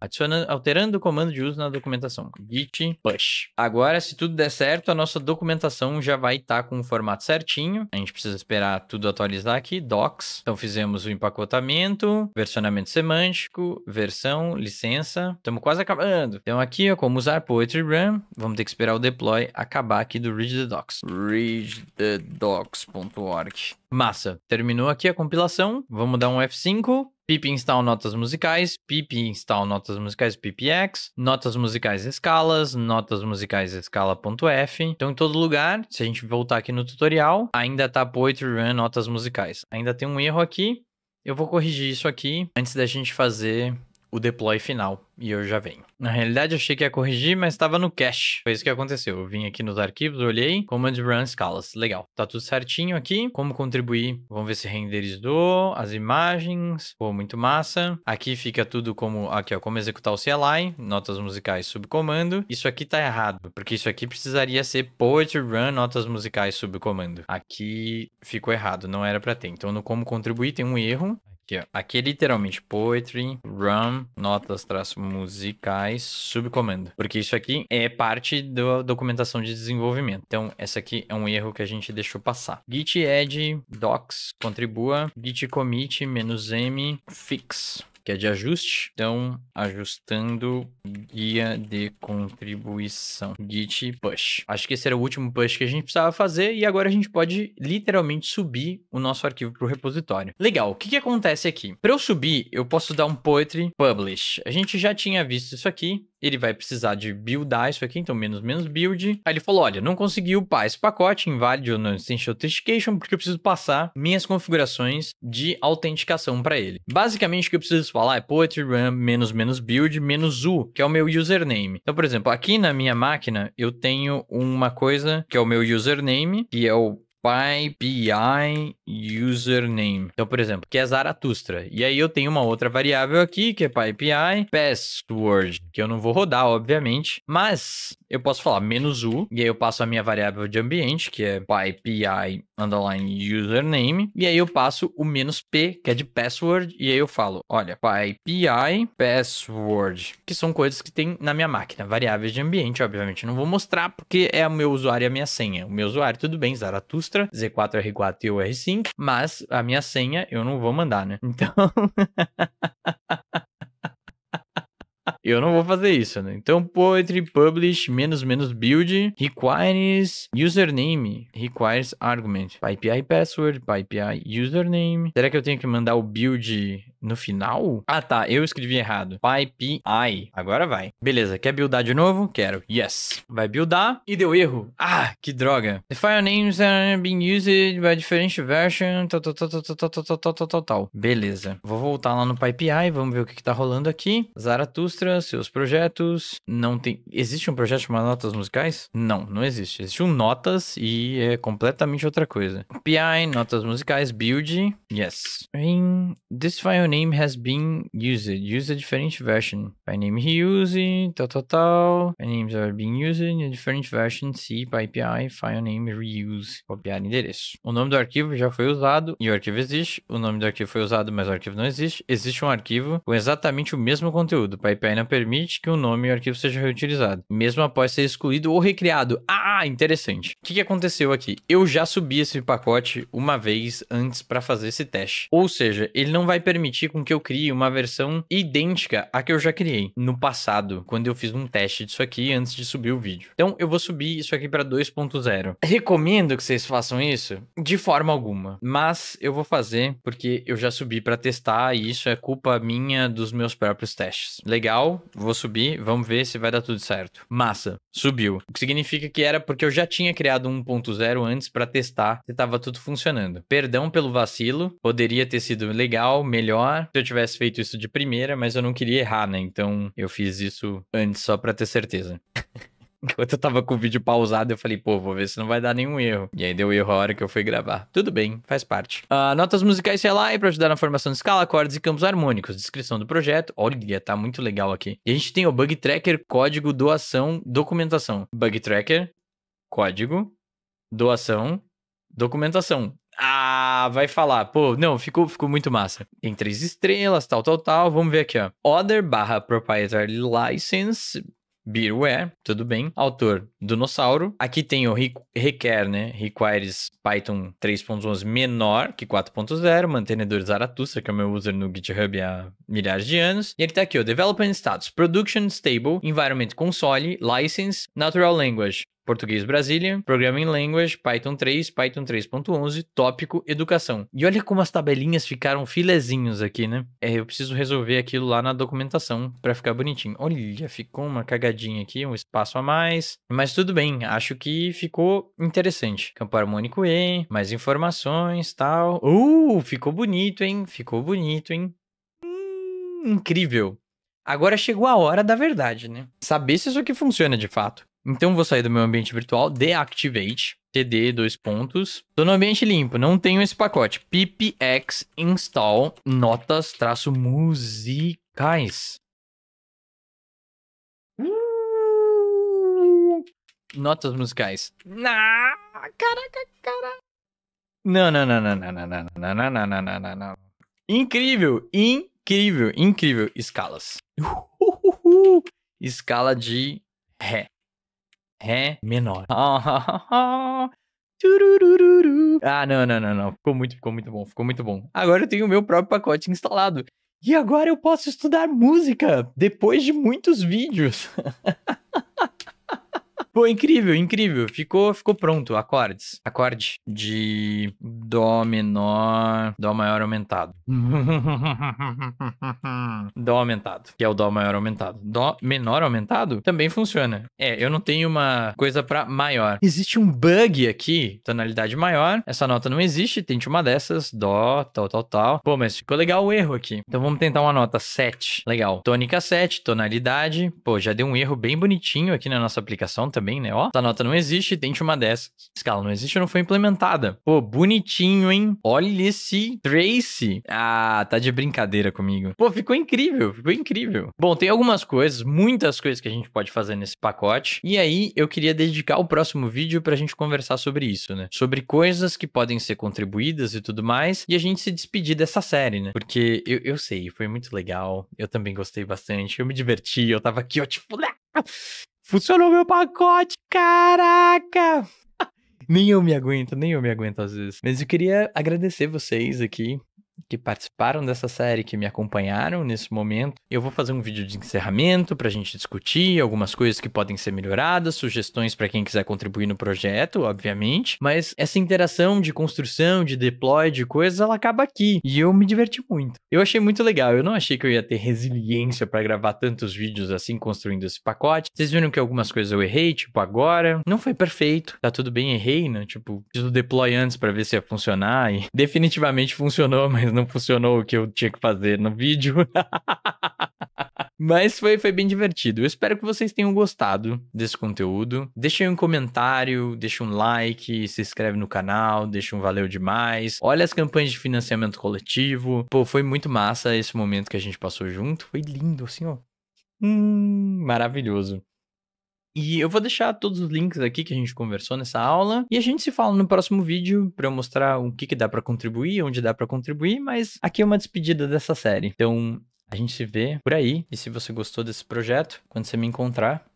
Adicionando, alterando o comando de uso na documentação. Git push. Agora, se tudo der certo, a nossa documentação já vai estar tá com o formato certinho. A gente precisa esperar tudo atualizar aqui. Docs. Então fizemos o empacotamento, versionamento semântico, versão, licença. Estamos quase acabando. Então aqui, ó, como usar Poetry Run. Vamos ter que esperar o deploy acabar aqui do read the docs. readthedocs.org Massa. Terminou aqui a compilação. Vamos dar um F5. Pip install notas musicais, pip install notas musicais pipx, notas musicais escalas, notas musicais escala.f. Então em todo lugar, se a gente voltar aqui no tutorial, ainda tá poetry run notas musicais. Ainda tem um erro aqui. Eu vou corrigir isso aqui antes da gente fazer o deploy final e eu já venho. Na realidade, achei que ia corrigir, mas estava no cache. Foi isso que aconteceu. Eu vim aqui nos arquivos, olhei, command run scalas. Legal. Tá tudo certinho aqui. Como contribuir? Vamos ver se renderizou as imagens. Pô, muito massa. Aqui fica tudo como aqui, ó, como executar o CLI, notas musicais subcomando. Isso aqui tá errado, porque isso aqui precisaria ser poetry run notas musicais subcomando. Aqui ficou errado, não era para ter. Então no como contribuir tem um erro. Aqui, ó. Aqui é literalmente poetry, rum, notas, traços musicais, subcomando. Porque isso aqui é parte da documentação de desenvolvimento. Então, essa aqui é um erro que a gente deixou passar. Git add, docs, contribua, git commit, menos M, fix que é de ajuste. Então, ajustando guia de contribuição. Git push. Acho que esse era o último push que a gente precisava fazer e agora a gente pode literalmente subir o nosso arquivo para o repositório. Legal, o que, que acontece aqui? Para eu subir, eu posso dar um poetry publish. A gente já tinha visto isso aqui, ele vai precisar de buildar isso aqui, então menos menos build. Aí ele falou, olha, não conseguiu, upar esse pacote, invalid ou non authentication, porque eu preciso passar minhas configurações de autenticação para ele. Basicamente o que eu preciso falar é poetry run menos menos build menos u, que é o meu username. Então, por exemplo, aqui na minha máquina eu tenho uma coisa que é o meu username, que é o by BI username. Então, por exemplo, que é Zaratustra. E aí eu tenho uma outra variável aqui, que é PyPI password, que eu não vou rodar, obviamente, mas eu posso falar menos "-u", e aí eu passo a minha variável de ambiente, que é PyPI underline username, e aí eu passo o menos "-p", que é de password, e aí eu falo, olha, PyPI password, que são coisas que tem na minha máquina, variáveis de ambiente, obviamente, eu não vou mostrar porque é o meu usuário e a minha senha. O meu usuário, tudo bem, Zaratustra, mostra Z4, R4 e o R5, mas a minha senha eu não vou mandar, né? Então. eu não vou fazer isso, né? Então, poetry, publish, menos, menos, build, requires, username, requires argument, PyPI password, PyPI username. Será que eu tenho que mandar o build no final? Ah, tá. Eu escrevi errado. PyPI. Agora vai. Beleza. Quer buildar de novo? Quero. Yes. Vai buildar. E deu erro. Ah, que droga. The file names are being used by different version. Tal, tal, tal, tal, tal, tal, tal, tal, tal, tal. Beleza. Vou voltar lá no PyPI. Vamos ver o que, que tá rolando aqui. Zaratustra, seus projetos. Não tem... Existe um projeto chamado Notas Musicais? Não, não existe. Existe um Notas e é completamente outra coisa. PI, Notas Musicais, Build. Yes. In this file name has been used. Use a different version. By name he used, tal, tal, tal. By names are being used in a different version. See by API, file name reuse. Copiar endereço. O nome do arquivo já foi usado e o arquivo existe. O nome do arquivo foi usado, mas o arquivo não existe. Existe um arquivo com exatamente o mesmo conteúdo. PyPI não permite que o nome e o arquivo sejam reutilizados, mesmo após ser excluído ou recriado. Ah, interessante. O que aconteceu aqui? Eu já subi esse pacote uma vez antes para fazer esse teste. Ou seja, ele não vai permitir permitir com que eu crie uma versão idêntica à que eu já criei no passado, quando eu fiz um teste disso aqui antes de subir o vídeo. Então eu vou subir isso aqui para 2.0. Recomendo que vocês façam isso de forma alguma, mas eu vou fazer porque eu já subi para testar e isso é culpa minha dos meus próprios testes. Legal, vou subir, vamos ver se vai dar tudo certo. Massa, subiu. O que significa que era porque eu já tinha criado 1.0 antes para testar se estava tudo funcionando. Perdão pelo vacilo, poderia ter sido legal, melhor se eu tivesse feito isso de primeira, mas eu não queria errar, né? Então eu fiz isso antes só para ter certeza. Enquanto eu tava com o vídeo pausado, eu falei, pô, vou ver se não vai dar nenhum erro. E aí deu erro a hora que eu fui gravar. Tudo bem, faz parte. Uh, notas musicais e para ajudar na formação de escala, acordes e campos harmônicos. Descrição do projeto. Olha, tá muito legal aqui. E a gente tem o Bug Tracker, código, doação, documentação. Bug Tracker, código, doação, documentação ah, vai falar, pô, não, ficou, ficou muito massa. Tem três estrelas, tal, tal, tal. Vamos ver aqui, ó. Other barra proprietary license. Beerware, tudo bem. Autor, Dinossauro. Aqui tem o requer, né? Requires Python 3.11 menor que 4.0, mantenedor Zaratustra, que é o meu user no GitHub há milhares de anos. E ele tá aqui, ó. Development Status, Production Stable, Environment Console, License, Natural Language. Português Brasília, Programming Language, Python 3, Python 3.11, tópico Educação. E olha como as tabelinhas ficaram filezinhos aqui, né? É, eu preciso resolver aquilo lá na documentação para ficar bonitinho. Olha, ficou uma cagadinha aqui, um espaço a mais. Mas tudo bem, acho que ficou interessante. Campo harmônico E, mais informações, tal. Uh, ficou bonito, hein? Ficou bonito, hein? Hum, incrível. Agora chegou a hora da verdade, né? Saber se isso aqui funciona de fato. Então vou sair do meu ambiente virtual, deactivate, td, dois pontos. Tô no ambiente limpo, não tenho esse pacote. Pipx install notas traço musicais. Notas musicais. Na, caraca, cara. Não, não, não, não, não, não, não, não, não, não, não, não, não, não. Incrível, incrível, incrível. Escalas. Escala de ré. Ré menor. Ah, não, não, não, não. Ficou muito, ficou muito bom, ficou muito bom. Agora eu tenho o meu próprio pacote instalado. E agora eu posso estudar música depois de muitos vídeos. Pô, incrível, incrível. Ficou, ficou pronto, acordes. Acorde de dó menor, dó maior aumentado. dó aumentado, que é o dó maior aumentado. Dó menor aumentado também funciona. É, eu não tenho uma coisa para maior. Existe um bug aqui, tonalidade maior. Essa nota não existe, tente uma dessas, dó, tal, tal, tal. Pô, mas ficou legal o erro aqui. Então vamos tentar uma nota 7. Legal. Tônica 7, tonalidade. Pô, já deu um erro bem bonitinho aqui na nossa aplicação também também, né? Ó, essa nota não existe, tente uma dessas. Escala não existe, não foi implementada. Pô, bonitinho, hein? Olha esse Trace. Ah, tá de brincadeira comigo. Pô, ficou incrível, ficou incrível. Bom, tem algumas coisas, muitas coisas que a gente pode fazer nesse pacote. E aí, eu queria dedicar o próximo vídeo pra gente conversar sobre isso, né? Sobre coisas que podem ser contribuídas e tudo mais. E a gente se despedir dessa série, né? Porque eu, eu sei, foi muito legal. Eu também gostei bastante. Eu me diverti, eu tava aqui, ó, tipo, né? Funcionou meu pacote, caraca! nem eu me aguento, nem eu me aguento às vezes. Mas eu queria agradecer vocês aqui que participaram dessa série, que me acompanharam nesse momento. Eu vou fazer um vídeo de encerramento para a gente discutir algumas coisas que podem ser melhoradas, sugestões para quem quiser contribuir no projeto, obviamente. Mas essa interação de construção, de deploy, de coisas, ela acaba aqui. E eu me diverti muito. Eu achei muito legal. Eu não achei que eu ia ter resiliência para gravar tantos vídeos assim, construindo esse pacote. Vocês viram que algumas coisas eu errei, tipo agora. Não foi perfeito. Tá tudo bem, errei, né? Tipo, fiz o deploy antes para ver se ia funcionar e definitivamente funcionou, mas mas não funcionou o que eu tinha que fazer no vídeo. Mas foi, foi bem divertido. Eu espero que vocês tenham gostado desse conteúdo. Deixem um comentário, deixem um like, se inscreve no canal, deixa um valeu demais. Olha as campanhas de financiamento coletivo. Pô, foi muito massa esse momento que a gente passou junto. Foi lindo, assim, ó. Hum, maravilhoso. E eu vou deixar todos os links aqui que a gente conversou nessa aula. E a gente se fala no próximo vídeo para eu mostrar o que, que dá para contribuir, onde dá para contribuir, mas aqui é uma despedida dessa série. Então, a gente se vê por aí. E se você gostou desse projeto, quando você me encontrar,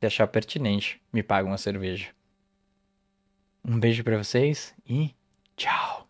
se achar pertinente, me paga uma cerveja. Um beijo para vocês e tchau!